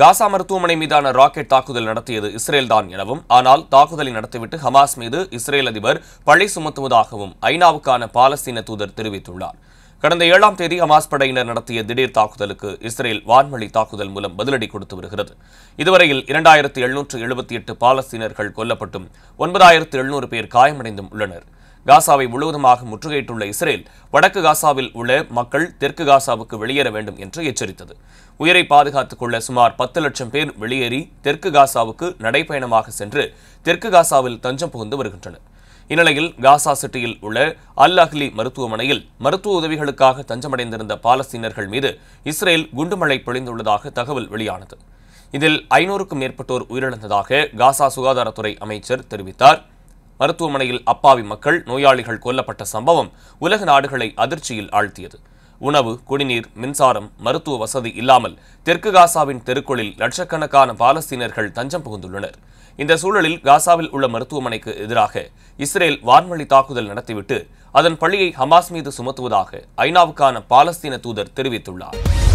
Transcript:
காசா மருத்துவமனை மீதான ராக்கெட் தாக்குதல் நடத்தியது இஸ்ரேல் தான் எனவும் ஆனால் தாக்குதலை நடத்திவிட்டு ஹமாஸ் மீது இஸ்ரேல் அதிபர் பழி சுமத்துவதாகவும் ஐநாவுக்கான பாலஸ்தீன தூதர் தெரிவித்துள்ளார் கடந்த ஏழாம் தேதி ஹமாஸ் படையினர் நடத்திய திடீர் தாக்குதலுக்கு இஸ்ரேல் வான்வழி தாக்குதல் மூலம் பதிலடி கொடுத்து வருகிறது இதுவரையில் இரண்டாயிரத்து எழுநூற்று எழுபத்தி எட்டு பாலஸ்தீனர்கள் கொல்லப்பட்டும் ஒன்பதாயிரத்து எழுநூறு பேர் காயமடைந்தும் உள்ளனர் காசாவை முழுவதுமாக முற்றுகையிட்டுள்ள இஸ்ரேல் வடக்கு காசாவில் உள்ள மக்கள் தெற்கு காசாவுக்கு வெளியேற வேண்டும் என்று எச்சரித்தது உயிரை பாதுகாத்துக் கொள்ள சுமார் பத்து லட்சம் பேர் வெளியேறி தெற்கு காசாவுக்கு நடைபயணமாக சென்று தெற்கு காசாவில் தஞ்சம் புகுந்து வருகின்றனர் இந்நிலையில் காசா சிட்டியில் உள்ள அல் அஹ்லி மருத்துவமனையில் மருத்துவ உதவிகளுக்காக தஞ்சமடைந்திருந்த பாலஸ்தீனர்கள் மீது இஸ்ரேல் குண்டுமழை பொழிந்துள்ளதாக தகவல் வெளியானது இதில் ஐநூறுக்கும் மேற்பட்டோர் உயிரிழந்ததாக காசா சுகாதாரத்துறை அமைச்சர் தெரிவித்தார் மருத்துவமனையில் அப்பாவி மக்கள் நோயாளிகள் கொல்லப்பட்ட சம்பவம் உலக நாடுகளை அதிர்ச்சியில் ஆழ்த்தியது உணவு குடிநீர் மின்சாரம் மருத்துவ வசதி இல்லாமல் தெற்கு காசாவின் தெருக்களில் லட்சக்கணக்கான பாலஸ்தீனர்கள் தஞ்சம் புகுந்துள்ளனர் இந்த சூழலில் காசாவில் உள்ள மருத்துவமனைக்கு எதிராக இஸ்ரேல் வான்வழி தாக்குதல் நடத்திவிட்டு அதன் பள்ளியை ஹமாஸ் மீது சுமத்துவதாக ஐநாவுக்கான பாலஸ்தீன தூதர் தெரிவித்துள்ளார்